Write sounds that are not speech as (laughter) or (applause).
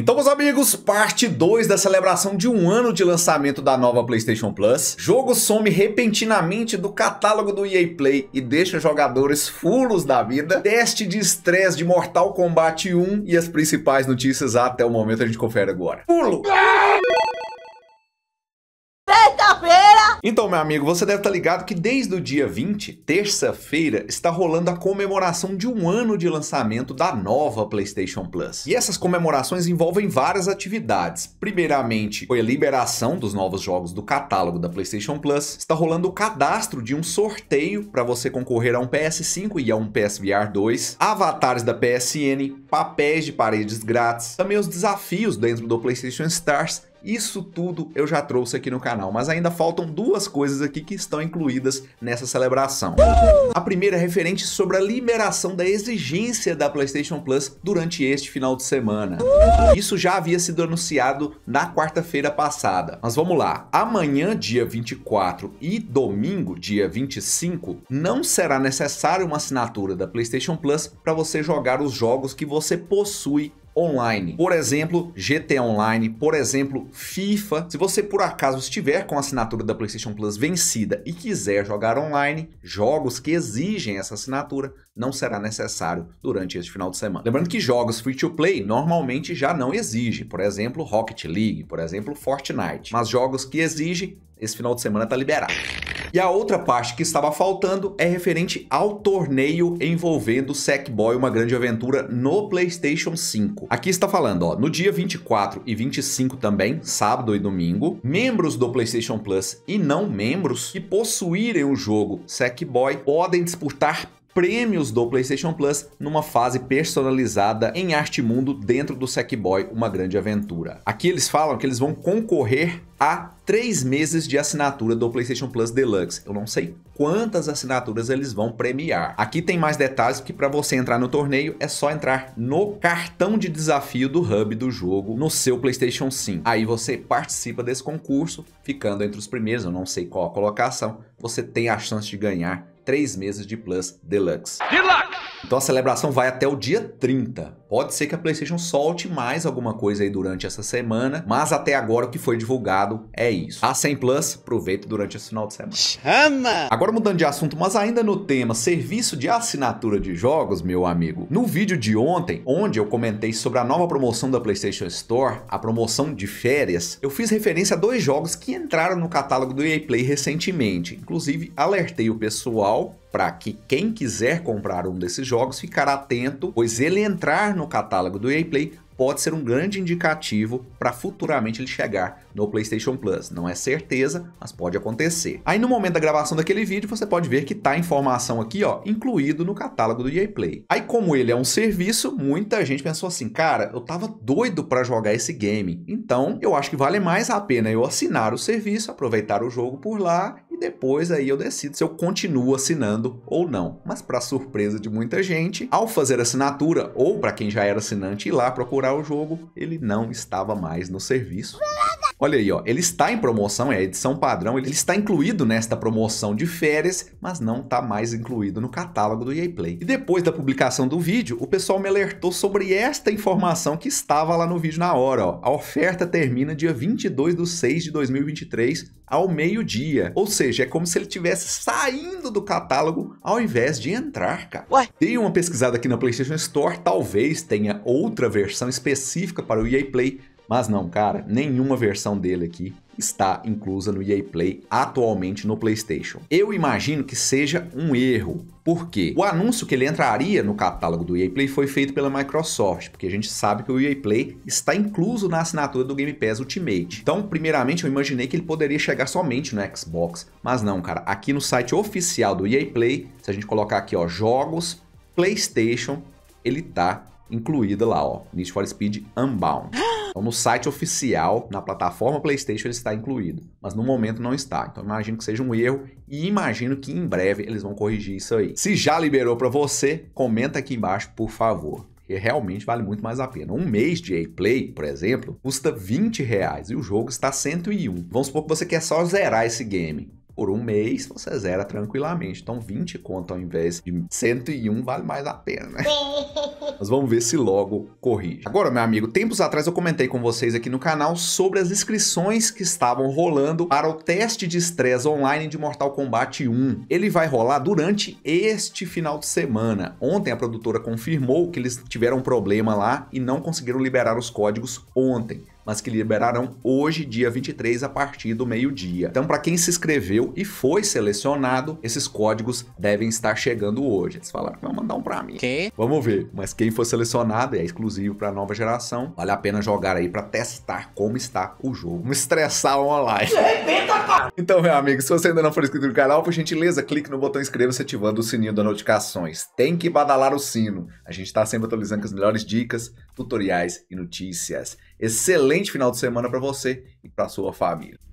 Então, meus amigos, parte 2 da celebração de um ano de lançamento da nova PlayStation Plus. Jogo some repentinamente do catálogo do EA Play e deixa jogadores fulos da vida. Teste de estresse de Mortal Kombat 1 e as principais notícias até o momento a gente confere agora. Pulo! Ah! Então, meu amigo, você deve estar tá ligado que desde o dia 20, terça-feira, está rolando a comemoração de um ano de lançamento da nova PlayStation Plus. E essas comemorações envolvem várias atividades. Primeiramente, foi a liberação dos novos jogos do catálogo da PlayStation Plus. Está rolando o cadastro de um sorteio para você concorrer a um PS5 e a um PSVR 2, avatares da PSN, papéis de paredes grátis, também os desafios dentro do PlayStation Stars isso tudo eu já trouxe aqui no canal, mas ainda faltam duas coisas aqui que estão incluídas nessa celebração. A primeira é referente sobre a liberação da exigência da PlayStation Plus durante este final de semana. Isso já havia sido anunciado na quarta-feira passada. Mas vamos lá, amanhã, dia 24 e domingo, dia 25, não será necessário uma assinatura da PlayStation Plus para você jogar os jogos que você possui online. Por exemplo, GTA Online, por exemplo, FIFA. Se você por acaso estiver com a assinatura da PlayStation Plus vencida e quiser jogar online, jogos que exigem essa assinatura não será necessário durante este final de semana. Lembrando que jogos free to play normalmente já não exigem, por exemplo, Rocket League, por exemplo, Fortnite. Mas jogos que exigem, esse final de semana está liberado. E a outra parte que estava faltando é referente ao torneio envolvendo Sackboy Uma Grande Aventura no PlayStation 5. Aqui está falando, ó, no dia 24 e 25 também, sábado e domingo, membros do PlayStation Plus e não membros que possuírem o jogo Sackboy podem disputar prêmios do PlayStation Plus numa fase personalizada em arte mundo dentro do Sackboy Uma Grande Aventura. Aqui eles falam que eles vão concorrer a três meses de assinatura do PlayStation Plus Deluxe. Eu não sei quantas assinaturas eles vão premiar. Aqui tem mais detalhes que para você entrar no torneio é só entrar no cartão de desafio do hub do jogo no seu PlayStation 5. Aí você participa desse concurso, ficando entre os primeiros, eu não sei qual a colocação, você tem a chance de ganhar três meses de Plus Deluxe. Deluxe! Então a celebração vai até o dia 30. Pode ser que a PlayStation solte mais alguma coisa aí durante essa semana, mas até agora o que foi divulgado é isso. A 100 Plus, aproveita durante esse final de semana. Chama! Agora mudando de assunto, mas ainda no tema serviço de assinatura de jogos, meu amigo. No vídeo de ontem, onde eu comentei sobre a nova promoção da PlayStation Store, a promoção de férias, eu fiz referência a dois jogos que entraram no catálogo do EA Play recentemente. Inclusive, alertei o pessoal para que quem quiser comprar um desses jogos ficar atento, pois ele entrar no catálogo do EA Play pode ser um grande indicativo para futuramente ele chegar no PlayStation Plus. Não é certeza, mas pode acontecer. Aí no momento da gravação daquele vídeo, você pode ver que tá a informação aqui, ó, incluído no catálogo do EA Play. Aí como ele é um serviço, muita gente pensou assim, cara, eu tava doido para jogar esse game. Então, eu acho que vale mais a pena eu assinar o serviço, aproveitar o jogo por lá depois aí eu decido se eu continuo assinando ou não. Mas para surpresa de muita gente, ao fazer assinatura ou para quem já era assinante ir lá procurar o jogo, ele não estava mais no serviço. Olha aí, ó, ele está em promoção, é a edição padrão, ele está incluído nesta promoção de férias, mas não está mais incluído no catálogo do EA Play. E depois da publicação do vídeo, o pessoal me alertou sobre esta informação que estava lá no vídeo na hora, ó. A oferta termina dia 22 de 6 de 2023 ao meio-dia, ou seja, seja, é como se ele tivesse saindo do catálogo ao invés de entrar, cara. Ué? Dei uma pesquisada aqui na PlayStation Store, talvez tenha outra versão específica para o EA Play, mas não, cara, nenhuma versão dele aqui está inclusa no EA Play atualmente no PlayStation. Eu imagino que seja um erro, porque o anúncio que ele entraria no catálogo do EA Play foi feito pela Microsoft, porque a gente sabe que o EA Play está incluso na assinatura do Game Pass Ultimate. Então, primeiramente, eu imaginei que ele poderia chegar somente no Xbox, mas não, cara. Aqui no site oficial do EA Play, se a gente colocar aqui, ó, jogos PlayStation, ele tá incluído lá, ó, Need for Speed Unbound. (gasps) Então, no site oficial, na plataforma PlayStation, ele está incluído, mas no momento não está. Então, imagino que seja um erro e imagino que em breve eles vão corrigir isso aí. Se já liberou para você, comenta aqui embaixo, por favor que realmente vale muito mais a pena. Um mês de A-Play, por exemplo, custa 20 reais e o jogo está 101. Vamos supor que você quer só zerar esse game. Por um mês você zera tranquilamente. Então 20 conto ao invés de 101 vale mais a pena, né? (laughs) Mas vamos ver se logo corrige. Agora, meu amigo, tempos atrás eu comentei com vocês aqui no canal sobre as inscrições que estavam rolando para o teste de estresse online de Mortal Kombat 1. Ele vai rolar durante este final de semana. Ontem a produtora confirmou que eles tiveram um problema lá e não conseguiram liberar os códigos ontem mas que liberarão hoje, dia 23, a partir do meio-dia. Então, para quem se inscreveu e foi selecionado, esses códigos devem estar chegando hoje. Eles falaram que vão mandar um para mim. Que? Vamos ver. Mas quem for selecionado e é exclusivo para a nova geração, vale a pena jogar aí para testar como está o jogo. Não estressar online. Então, meu amigo, se você ainda não for inscrito no canal, por gentileza, clique no botão inscreva-se ativando o sininho das notificações. Tem que badalar o sino. A gente está sempre atualizando com as melhores dicas, tutoriais e notícias. Excelente final de semana para você e para sua família.